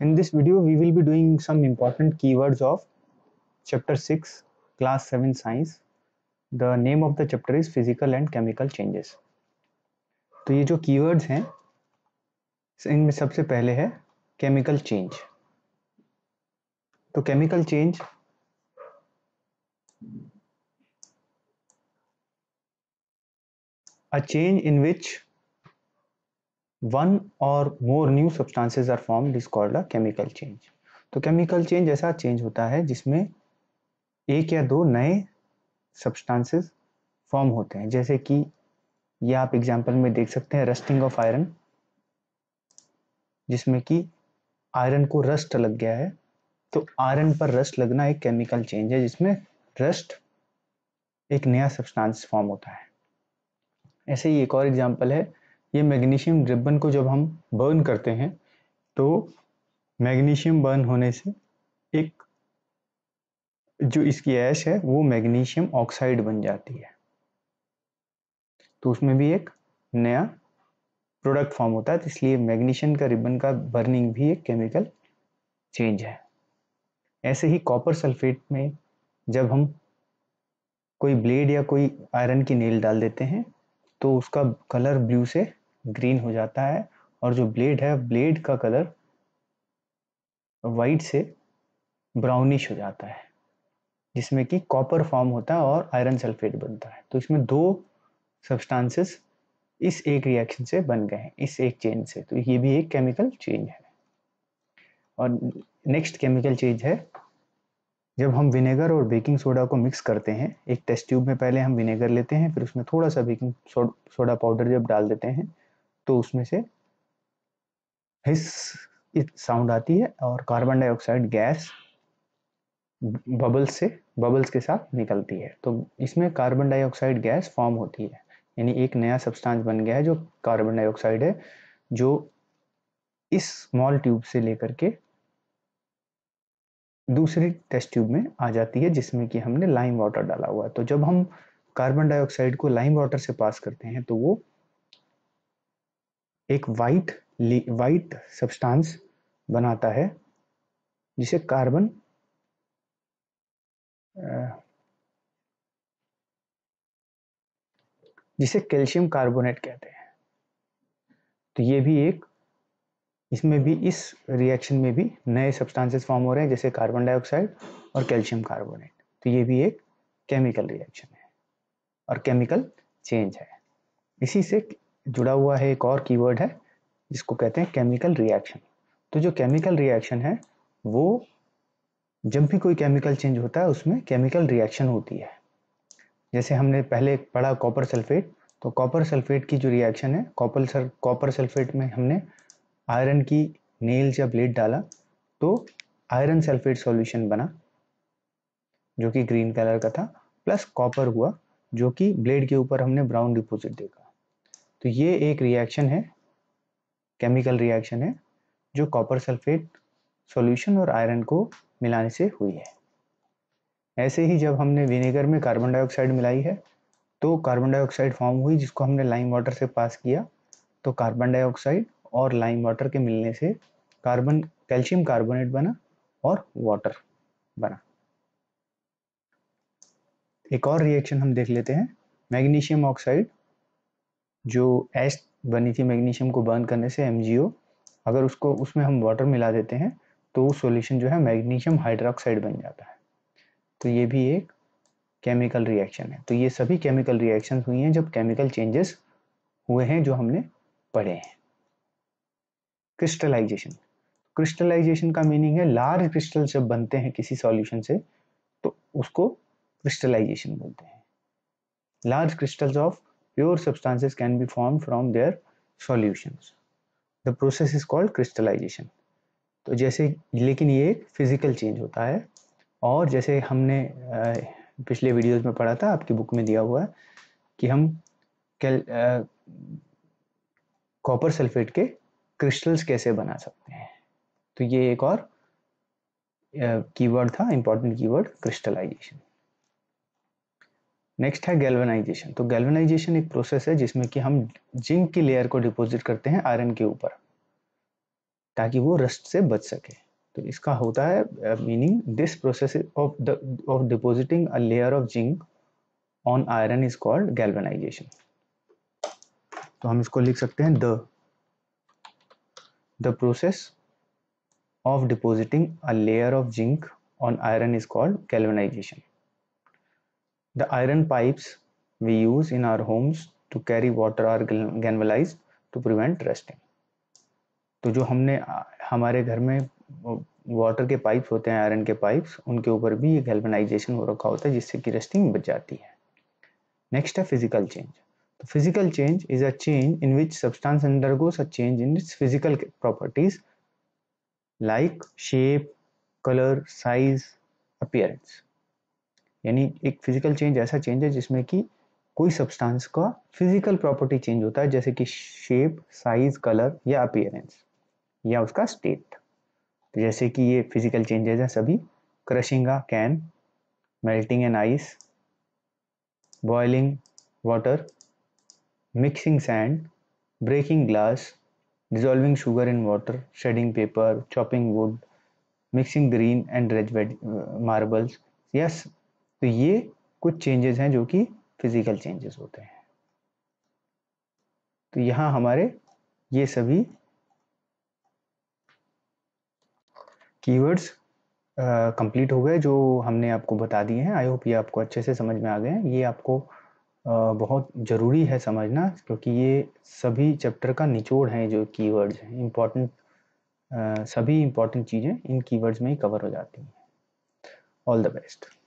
in this video we will be doing some important keywords of chapter 6 class 7 science the name of the chapter is physical and chemical changes to ye jo keywords hain in इनमें sabse pehle hai chemical change to chemical change a change in which one और more new substances are form is called a chemical change तो chemical change ऐसा change होता है जिसमें एक या दो नए सब्सटेंसेस फॉर्म होते हैं जैसे कि ये आप एग्जांपल में देख सकते हैं रस्टिंग ऑफ आयरन जिसमें कि आयरन को रस्ट लग गया है तो आयरन पर रस्ट लगना एक केमिकल चेंज है जिसमें रस्ट एक नया सब्सटेंस फॉर्म होता है ऐसे ही एक और एग्जांपल है ये मैग्नीशियम रिबन को जब हम बर्न करते हैं तो मैग्नीशियम बर्न होने से एक जो इसकी ऐश है वो मैग्नीशियम ऑक्साइड बन जाती है तो उसमें भी एक नया प्रोडक्ट फॉर्म होता है तो इसलिए मैग्नीशियम का रिबन का बर्निंग भी एक केमिकल चेंज है ऐसे ही कॉपर सल्फेट में जब हम कोई ब्लेड या कोई आयरन की नेल डाल देते हैं तो उसका कलर ब्लू से ग्रीन हो जाता है और जो ब्लेड है ब्लेड का कलर वाइट से ब्राउनिश हो जाता है जिसमें कि कॉपर फॉर्म होता है और आयरन सल्फेट बनता है तो इसमें दो सब्सटेंसेस इस एक रिएक्शन से बन गए हैं इस एक चेंज से तो ये भी एक केमिकल चेंज है और नेक्स्ट केमिकल चेंज है जब हम विनेगर और बेकिंग सोडा को मिक्स करते हैं एक टेस्ट ट्यूब में पहले हम विनेगर लेते हैं फिर उसमें थोड़ा सा बेकिंग सोडा पाउडर जब डाल देते हैं तो उसमें से हिस साउंड आती है और कार्बन डाइऑक्साइड गैस बबल्स से बबल्स के साथ निकलती है तो इसमें कार्बन डाइऑक्साइड गैस फॉर्म होती है यानी एक नया सब्सटेंस बन गया है जो कार्बन डाइऑक्साइड है जो इस स्मॉल ट्यूब से लेकर के दूसरी टेस्ट ट्यूब में आ जाती है जिसमें कि हमने लाइम वाटर डाला हुआ है तो जब हम कार्बन डाइऑक्साइड को लाइम वाटर से पास करते हैं तो वो एक वाइट वाइट सब्सटेंस बनाता है जिसे कार्बन जिसे कैल्शियम कार्बोनेट कहते हैं तो ये भी एक इसमें भी इस रिएक्शन में भी नए सब्सटेंसेस फॉर्म हो रहे हैं जैसे कार्बन डाइऑक्साइड और कैल्शियम कार्बोनेट तो ये भी एक केमिकल रिएक्शन है और केमिकल चेंज है इसी से जुड़ा हुआ है एक और कीवर्ड है जिसको कहते हैं केमिकल रिएक्शन तो जो केमिकल रिएक्शन है वो जब भी कोई केमिकल चेंज होता है उसमें केमिकल रिएक्शन होती है जैसे हमने पहले पढ़ा कॉपर सल्फेट तो कॉपर सल्फेट की जो रिएक्शन है कॉपर सर कॉपर सल्फेट में हमने आयरन की नेल्स या ब्लेड डाला तो आयरन सल्फेट सॉल्यूशन बना जो कि ग्रीन कलर का था प्लस कॉपर हुआ जो कि ब्लेड के ऊपर हमने ब्राउन डिपोजिट देखा तो ये एक रिएक्शन है केमिकल रिएक्शन है जो कॉपर सल्फेट सॉल्यूशन और आयरन को मिलाने से हुई है ऐसे ही जब हमने विनेगर में कार्बन डाइऑक्साइड मिलाई है तो कार्बन डाइऑक्साइड फॉर्म हुई जिसको हमने लाइम वाटर से पास किया तो कार्बन डाइऑक्साइड और लाइम वाटर के मिलने से कार्बन कैल्शियम कार्बोनेट बना और वाटर बना एक और रिएक्शन हम देख लेते हैं मैग्नीशियम ऑक्साइड जो एस बनी थी मैग्नीशियम को बर्न करने से एम अगर उसको उसमें हम वाटर मिला देते हैं तो वो सोल्यूशन जो है मैग्नीशियम हाइड्रोक्साइड बन जाता है तो ये भी एक केमिकल रिएक्शन है तो ये सभी केमिकल रिएक्शन हुई हैं जब केमिकल चेंजेस हुए हैं जो हमने पढ़े हैं क्रिस्टलाइजेशन क्रिस्टलाइजेशन का मीनिंग है लार्ज क्रिस्टल जब बनते हैं किसी सॉल्यूशन से तो उसको क्रिस्टलाइजेशन बोलते हैं large crystals of pure substances can be formed from their solutions. The process is called crystallization. तो जैसे लेकिन ये एक फिजिकल चेंज होता है और जैसे हमने पिछले वीडियोस में पढ़ा था आपकी बुक में दिया हुआ है कि हम कैल कॉपर सल्फेट के क्रिस्टल्स कैसे बना सकते हैं तो ये एक और कीवर्ड था इंपॉर्टेंट कीवर्ड क्रिस्टलाइजेशन नेक्स्ट है गैल्वेनाइजेशन तो गैल्वेनाइजेशन एक प्रोसेस है जिसमें कि हम जिंक की लेयर को डिपॉजिट करते हैं आयरन के ऊपर ताकि वो रस्ट से बच सके तो इसका होता है meaning this process of the of depositing a layer of zinc on iron is called galvanisation तो हम इसको लिख सकते हैं the the process of depositing a layer of zinc on iron is called galvanisation The iron pipes we use in our homes to carry water are galvanized to prevent rusting. तो जो हमने हमारे घर में वाटर के pipes होते हैं iron के पाइप्स उनके ऊपर भी ये गैल्वनाइजेशन हो रखा होता है जिससे कि रस्टिंग बच जाती है नेक्स्ट है फिजिकल चेंज तो physical change is a change in which substance undergoes a change in its physical properties like shape colour size appearance यानी एक फिजिकल चेंज ऐसा चेंज है जिसमें कि कोई सब्सटेंस का फिजिकल प्रॉपर्टी चेंज होता है जैसे कि शेप साइज कलर या अपियरेंस या उसका स्टेट तो जैसे कि ये फिजिकल चेंजेस हैं सभी आ can melting an ice boiling water mixing sand breaking glass dissolving sugar in water shredding paper chopping wood mixing green and red marbles या तो ये कुछ चेंजेस हैं जो कि फिजिकल चेंजेस होते हैं तो यहाँ हमारे ये सभी कीवर्ड्स कंप्लीट हो गए जो हमने आपको बता दिए हैं आई होप ये आपको अच्छे से समझ में आ गए हैं ये आपको बहुत ज़रूरी है समझना क्योंकि ये सभी चैप्टर का निचोड़ हैं जो कीवर्ड्स हैं इम्पॉर्टेंट सभी इम्पॉर्टेंट चीज़ें इन कीवर्ड्स में ही कवर हो जाती हैं ऑल द बेस्ट